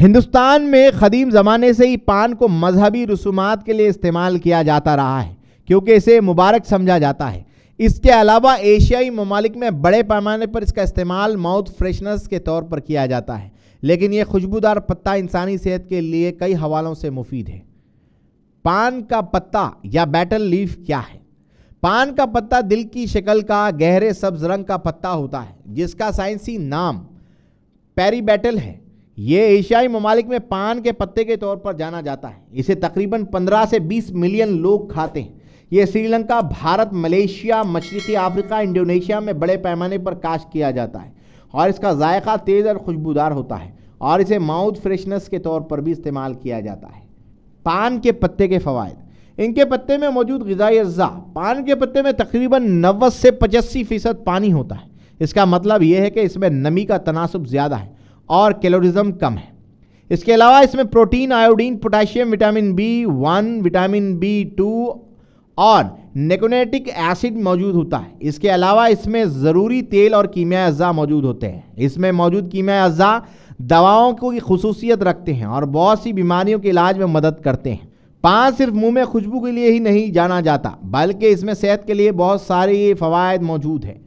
हिंदुस्तान में कदीम ज़माने से ही पान को मजहबी रसूमात के लिए इस्तेमाल किया जाता रहा है क्योंकि इसे मुबारक समझा जाता है इसके अलावा एशियाई ममालिक में बड़े पैमाने पर इसका इस्तेमाल माउथ फ्रेशनर्स के तौर पर किया जाता है लेकिन यह खुशबूदार पत्ता इंसानी सेहत के लिए कई हवालों से मुफीद है पान का पत्ता या बैटल लीफ क्या है पान का पत्ता दिल की शक्ल का गहरे सब्ज रंग का पत्ता होता है जिसका साइंसी नाम पेरीबैटल है ये एशियाई ममालिक में पान के पत्ते के तौर पर जाना जाता है इसे तकरीबन 15 से 20 मिलियन लोग खाते हैं ये श्रीलंका भारत मलेशिया मशरक़ी अफ्रीका इंडोनेशिया में बड़े पैमाने पर काश किया जाता है और इसका जायका तेज़ और खुशबूदार होता है और इसे माउथ फ्रेशनेस के तौर पर भी इस्तेमाल किया जाता है पान के पत्ते के फ़वाद इनके पत्ते में मौजूद गजाई अज्जा पान के पत्ते में तकरीबन नब्बे से पचासी फ़ीसद पानी होता है इसका मतलब यह है कि इसमें नमी का तनासब ज़्यादा है और कैलोरिज्म कम है इसके अलावा इसमें protein iodine potassium vitamin B one vitamin B two और नेकोनेटिक एसिड मौजूद होता है इसके अलावा इसमें ज़रूरी तेल और कीमिया अज्जा मौजूद होते हैं इसमें मौजूद कीमिया अज्जा दवाओं को की खसूसियत रखते हैं और बहुत सी बीमारियों के इलाज में मदद करते हैं पान सिर्फ मुंह में खुशबू के लिए ही नहीं जाना जाता बल्कि इसमें सेहत के लिए बहुत सारे फवायद मौजूद हैं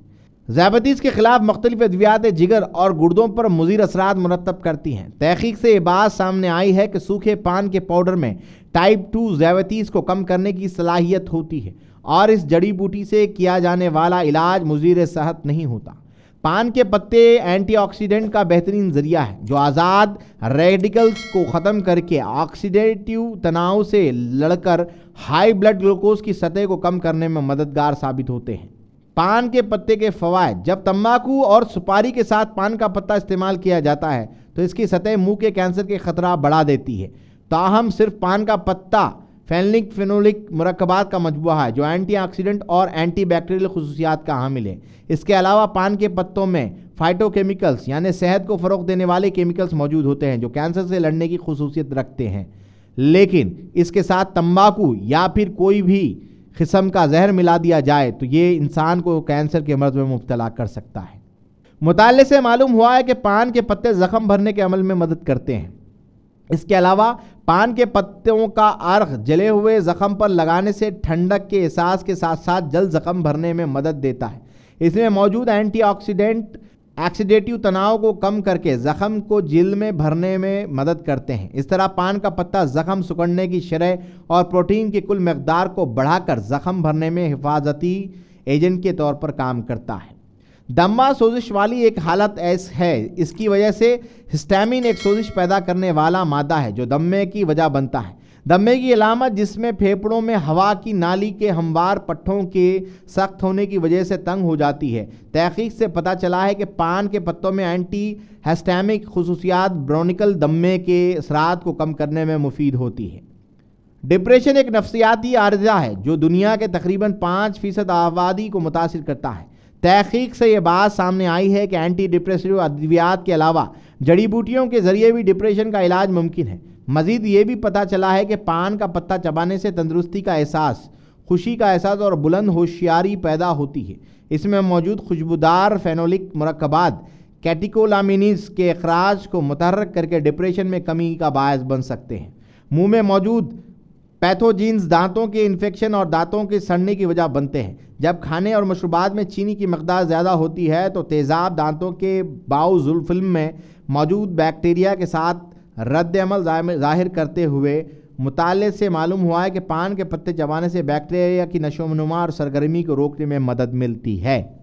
जैबतीस के खिलाफ मुख्तलिफ अद्वियात जिगर और गुर्दों पर मुजीर असरात मुरतब करती हैं तहकीक से ये बात सामने आई है कि सूखे पान के पाउडर में टाइप टू जैबतीस को कम करने की सलाहियत होती है और इस जड़ी बूटी से किया जाने वाला इलाज मुजीर सेहत नहीं होता पान के पत्ते एंटीऑक्सीडेंट का बेहतरीन जरिया है जो आज़ाद रेडिकल्स को ख़त्म करके ऑक्सीडेटिव तनाव से लड़कर हाई ब्लड ग्लूकोज की सतह को कम करने में मददगार साबित होते हैं पान के पत्ते के फवायद जब तम्बाकू और सुपारी के साथ पान का पत्ता इस्तेमाल किया जाता है तो इसकी सतह मुंह के कैंसर के खतरा बढ़ा देती है ताहम सिर्फ पान का पत्ता फैनलिक फिनोलिक मरकबात का मजबूआ है जो एंटीऑक्सीडेंट और एंटी बैक्टीरियल खसूसियात का हामिल है इसके अलावा पान के पत्तों में फाइटोकेमिकल्स यानी सेहत को फ़रोग देने वाले केमिकल्स मौजूद होते हैं जो कैंसर से लड़ने की खसूसियत रखते हैं लेकिन इसके साथ तंबाकू या फिर कोई भी किस्म का जहर मिला दिया जाए तो ये इंसान को कैंसर के मर्ज में मुबतला कर सकता है मुताले से मालूम हुआ है कि पान के पत्ते ज़ख़म भरने के अमल में मदद करते हैं इसके अलावा पान के पत्तों का अर्घ जले हुए ज़ख़म पर लगाने से ठंडक के एहसास के साथ साथ जल्द ज़ख़म भरने में मदद देता है इसमें मौजूद एंटीऑक्सीडेंट ऑक्सीडेटिव तनाव को कम करके जख्म को जिल में भरने में मदद करते हैं इस तरह पान का पत्ता जख्म सुकड़ने की शरह और प्रोटीन की कुल मकदार को बढ़ाकर जख्म भरने में हिफाजती एजेंट के तौर पर काम करता है दम्मा सोजिश वाली एक हालत ऐस है इसकी वजह से हिस्टामिन एक सोजिश पैदा करने वाला मादा है जो दम्मे की वजह बनता है दमे की अलामत जिसमें फेफड़ों में हवा की नाली के हमवार पट्टों के सख्त होने की वजह से तंग हो जाती है तहकीक से पता चला है कि पान के पत्तों में एंटी हेस्टैमिक खसूसियात ब्रोनिकल दमे के असरात को कम करने में मुफीद होती है डिप्रेशन एक नफसियाती आर्जा है जो दुनिया के तकरीबन पाँच फ़ीसद आबादी को मुतासर करता है तहकीक से ये बात सामने आई है कि एंटी डिप्रेसिव अद्वियात के अलावा जड़ी बूटियों के ज़रिए भी डिप्रेशन का इलाज मुमकिन है मजीद ये भी पता चला है कि पान का पत्ता चबाने से तंदरुस्ती का एहसास खुशी का एहसास और बुलंद होशियारी पैदा होती है इसमें मौजूद खुशबूदार फेनोलिक मरकबात कैटिकोलामिनीस के अखराज को मुतहरक करके डिप्रेशन में कमी का बायस बन सकते हैं मुंह में मौजूद पैथोजीन्स दांतों के इन्फेक्शन और दांतों के सड़ने की वजह बनते हैं जब खाने और मशरूबात में चीनी की मकदार ज़्यादा होती है तो तेज़ाब दांतों के बाउजुलफिल्म में मौजूद बैक्टीरिया के साथ रद्दमल जाहिर करते हुए मुताले से मालूम हुआ है कि पान के पत्ते चबाने से बैक्टीरिया की नशोनुमा और सरगर्मी को रोकने में मदद मिलती है